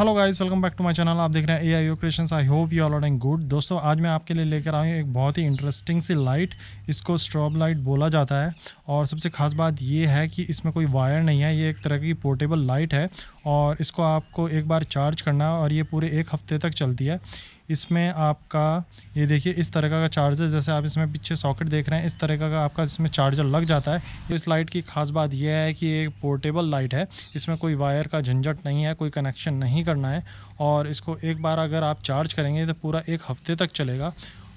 hello guys welcome back to my channel आप देख रहे हैं A I U creations I hope you all and good दोस्तों आज मैं आपके लिए लेकर आया हूँ एक बहुत ही इंटरेस्टिंग सी लाइट इसको स्ट्रॉब लाइट बोला जाता है और सबसे खास बात ये है कि इसमें कोई वायर नहीं है ये एक तरह की पोर्टेबल लाइट है और इसको आपको एक बार चार्ज करना है और ये पूरे एक हफ्ते तक चलती है इसमें आपका ये देखिए इस तरह का चार्जर जैसे आप इसमें पीछे सॉकेट देख रहे हैं इस तरह का आपका इसमें चार्जर लग जाता है तो इस लाइट की खास बात यह है कि ये पोर्टेबल लाइट है इसमें कोई वायर का झंझट नहीं है कोई कनेक्शन नहीं करना है और इसको एक बार अगर आप चार्ज करेंगे तो पूरा एक हफ्ते तक चलेगा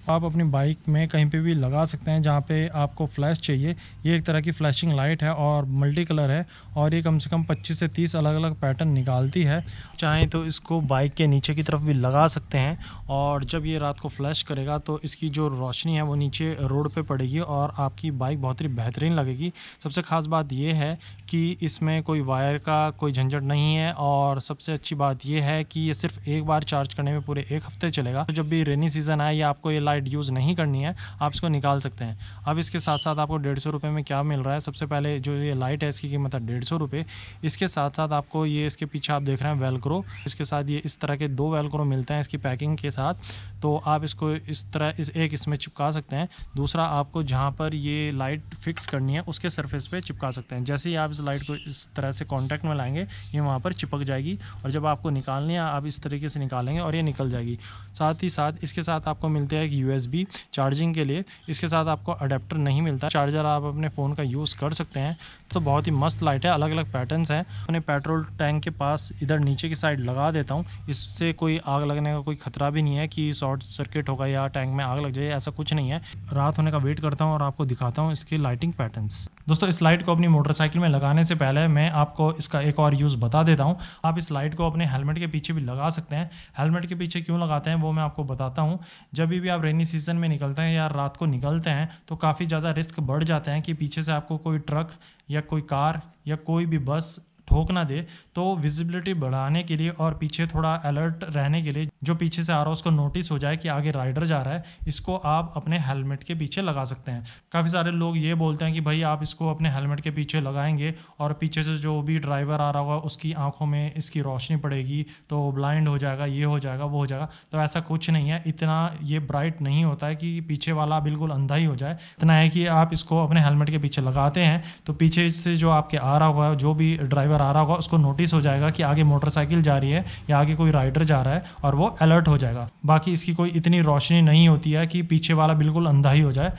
आप अपनी बाइक में कहीं पे भी लगा सकते हैं जहाँ पे आपको फ्लैश चाहिए ये एक तरह की फ्लैशिंग लाइट है और मल्टी कलर है और ये कम से कम 25 से 30 अलग अलग पैटर्न निकालती है चाहे तो इसको बाइक के नीचे की तरफ भी लगा सकते हैं और जब ये रात को फ्लैश करेगा तो इसकी जो रोशनी है वो नीचे रोड पर पड़ेगी और आपकी बाइक बहुत ही बेहतरीन लगेगी सबसे ख़ास बात यह है कि इसमें कोई वायर का कोई झंझट नहीं है और सबसे अच्छी बात यह है कि ये सिर्फ एक बार चार्ज करने में पूरे एक हफ्ते चलेगा तो जब भी रेनी सीज़न आए या आपको ये लाइट लाइट यूज़ नहीं करनी है आप इसको निकाल सकते हैं अब इसके साथ साथ आपको डेढ़ सौ रुपये में क्या मिल रहा है सबसे पहले जो ये लाइट है इसकी कीमत है डेढ़ सौ रुपये इसके साथ साथ आपको ये इसके पीछे आप देख रहे हैं वेलक्रो इसके साथ ये इस तरह के दो वेलक्रो मिलते हैं इसकी पैकिंग के साथ तो आप इसको इस तरह इस एक इसमें चिपका सकते हैं दूसरा आपको जहाँ पर ये लाइट फिक्स करनी है उसके सरफेस पर चिपका सकते हैं जैसे ही आप इस लाइट को इस तरह से कॉन्टैक्ट में लाएंगे ये वहाँ पर चिपक जाएगी और जब आपको निकालनी है आप इस तरीके से निकालेंगे और ये निकल जाएगी साथ ही साथ इसके साथ आपको मिलते हैं एक यूएसबी चार्जिंग के लिए इसके साथ आपको अडेप्टर नहीं मिलता चार्जर आप अपने फ़ोन का यूज़ कर सकते हैं तो बहुत ही मस्त लाइट है अलग अलग पैटर्न्स हैं अपने पेट्रोल टैंक के पास इधर नीचे की साइड लगा देता हूँ इससे कोई आग लगने का कोई ख़तरा भी नहीं है कि शॉर्ट सर्किट होगा या टैंक में आग लग जाए ऐसा कुछ नहीं है रात होने का वेट करता हूँ और आपको दिखाता हूँ इसके लाइटिंग पैटर्न्स दोस्तों इस लाइट को अपनी मोटरसाइकिल में लगाने से पहले मैं आपको इसका एक और यूज़ बता देता हूँ आप इस लाइट को अपने हेलमेट के पीछे भी लगा सकते हैं हेलमेट के पीछे क्यों लगाते हैं वो मैं आपको बताता हूँ जब भी आप रेनी सीज़न में निकलते हैं या रात को निकलते हैं तो काफ़ी ज़्यादा रिस्क बढ़ जाते हैं कि पीछे से आपको कोई ट्रक या कोई कार या कोई भी बस ठोक ना दे तो विजिबिलिटी बढ़ाने के लिए और पीछे थोड़ा अलर्ट रहने के लिए जो पीछे से आ रहा है उसको नोटिस हो जाए कि आगे राइडर जा रहा है इसको आप अपने हेलमेट के पीछे लगा सकते हैं काफ़ी सारे लोग ये बोलते हैं कि भाई आप इसको अपने हेलमेट के पीछे लगाएंगे और पीछे से जो भी ड्राइवर आ रहा होगा उसकी आंखों में इसकी रोशनी पड़ेगी तो ब्लाइंड हो जाएगा ये हो जाएगा वो हो जाएगा तो ऐसा कुछ नहीं है इतना ये ब्राइट नहीं होता है कि पीछे वाला बिल्कुल अंधा ही हो जाए इतना है कि आप इसको अपने हेलमेट के पीछे लगाते हैं तो पीछे से जो आपके आ रहा है जो भी ड्राइवर आ रहा होगा उसको नोटिस हो जाएगा कि आगे मोटरसाइकिल जा रही है या आगे कोई राइडर जा रहा है और वो अलर्ट हो जाएगा बाकी इसकी कोई इतनी रोशनी नहीं होती है कि पीछे वाला बिल्कुल अंधा ही हो जाए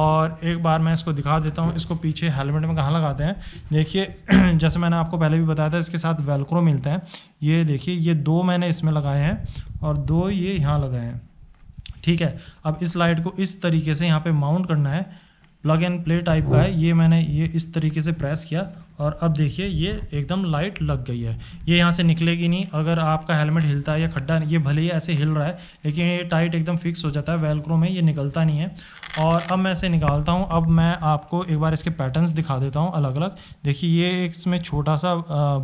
और एक बार मैं इसको दिखा देता हूँ इसको पीछे हेलमेट में कहाँ लगाते हैं देखिए जैसे मैंने आपको पहले भी बताया था इसके साथ वेलक्रो मिलते हैं ये देखिए ये दो मैंने इसमें लगाए हैं और दो ये यहाँ लगाए हैं ठीक है अब इस लाइट को इस तरीके से यहाँ पे माउंट करना है प्लग एंड प्ले टाइप का है ये मैंने ये इस तरीके से प्रेस किया और अब देखिए ये एकदम लाइट लग गई है ये यहाँ से निकलेगी नहीं अगर आपका हेलमेट हिलता है या खड्डा ये भले ही ऐसे हिल रहा है लेकिन ये टाइट एकदम फिक्स हो जाता है वेलक्रो में ये निकलता नहीं है और अब मैं इसे निकालता हूँ अब मैं आपको एक बार इसके पैटर्न्स दिखा देता हूँ अलग अलग देखिए ये इसमें छोटा सा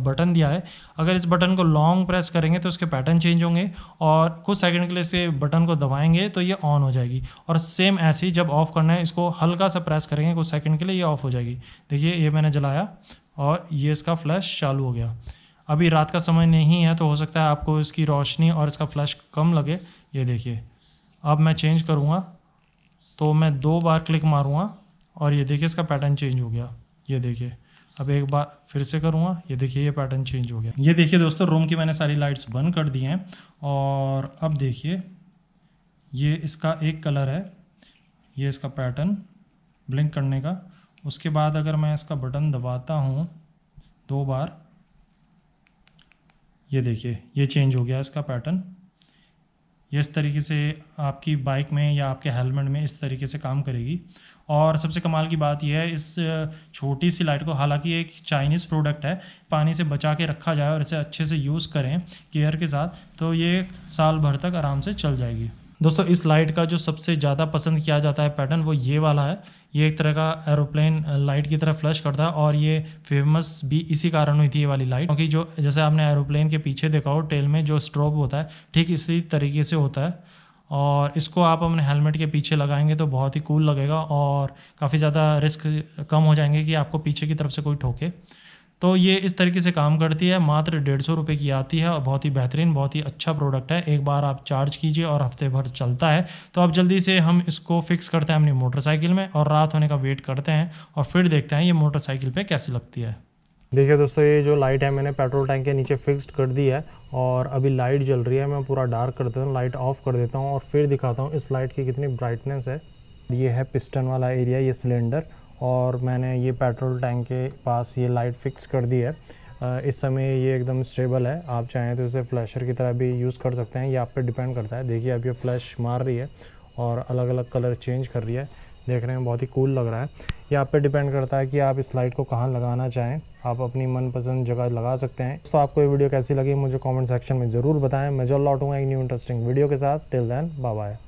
बटन दिया है अगर इस बटन को लॉन्ग प्रेस करेंगे तो उसके पैटर्न चेंज होंगे और कुछ सेकेंड के लिए इसे बटन को दबाएँगे तो ये ऑन हो जाएगी और सेम ऐसे ही जब ऑफ करना है इसको हल्का सा प्रेस करेंगे कुछ सेकंड के लिए ये ऑफ हो जाएगी देखिए ये मैंने जलाया और ये इसका फ्लैश चालू हो गया अभी रात का समय नहीं है तो हो सकता है आपको इसकी रोशनी और इसका फ्लैश कम लगे ये देखिए अब मैं चेंज करूँगा तो मैं दो बार क्लिक मारूँगा और ये देखिए इसका पैटर्न चेंज हो गया ये देखिए अब एक बार फिर से करूँगा ये देखिए ये पैटर्न चेंज हो गया ये देखिए दोस्तों रूम की मैंने सारी लाइट्स बंद कर दी हैं और अब देखिए ये इसका एक कलर है ये इसका पैटर्न ब्लिंक करने का उसके बाद अगर मैं इसका बटन दबाता हूँ दो बार ये देखिए ये चेंज हो गया इसका पैटर्न इस तरीके से आपकी बाइक में या आपके हेलमेट में इस तरीके से काम करेगी और सबसे कमाल की बात यह है इस छोटी सी लाइट को हालांकि एक चाइनीज़ प्रोडक्ट है पानी से बचा के रखा जाए और इसे अच्छे से यूज़ करें केयर के साथ तो ये साल भर तक आराम से चल जाएगी दोस्तों इस लाइट का जो सबसे ज़्यादा पसंद किया जाता है पैटर्न वो ये वाला है ये एक तरह का एरोप्लेन लाइट की तरह फ्लश करता है और ये फेमस भी इसी कारण हुई थी ये वाली लाइट क्योंकि जो जैसे आपने एरोप्लेन के पीछे देखा हो टेल में जो स्ट्रोब होता है ठीक इसी तरीके से होता है और इसको आप अपने हेलमेट के पीछे लगाएंगे तो बहुत ही कूल लगेगा और काफ़ी ज़्यादा रिस्क कम हो जाएंगे कि आपको पीछे की तरफ से कोई ठोके तो ये इस तरीके से काम करती है मात्र डेढ़ सौ रुपये की आती है और बहुत ही बेहतरीन बहुत ही अच्छा प्रोडक्ट है एक बार आप चार्ज कीजिए और हफ्ते भर चलता है तो आप जल्दी से हम इसको फिक्स करते हैं अपनी मोटरसाइकिल में और रात होने का वेट करते हैं और फिर देखते हैं ये मोटरसाइकिल पर कैसी लगती है देखिए दोस्तों ये जो लाइट है मैंने पेट्रोल टैंक के नीचे फिक्स्ड कर दी है और अभी लाइट जल रही है मैं पूरा डार्क कर देता हूँ लाइट ऑफ कर देता हूँ और फिर दिखाता हूँ इस लाइट की कितनी ब्राइटनेस है ये है पिस्टन वाला एरिया ये सिलेंडर और मैंने ये पेट्रोल टैंक के पास ये लाइट फिक्स कर दी है इस समय ये एकदम स्टेबल है आप चाहें तो इसे फ्लैशर की तरह भी यूज़ कर सकते हैं ये आप पे डिपेंड करता है देखिए आप ये फ्लैश मार रही है और अलग अलग कलर चेंज कर रही है देखने में बहुत ही कूल लग रहा है ये आप पे डिपेंड करता है कि आप इस लाइट को कहाँ लगाना चाहें आप अपनी मनपसंद जगह लगा सकते हैं तो आपको ये वीडियो कैसी लगी मुझे कॉमेंट सेक्शन में ज़रूर बताएँ मैं जल्द लौटूंगा एक न्यू इंटरेस्टिंग वीडियो के साथ टिल दैन बाय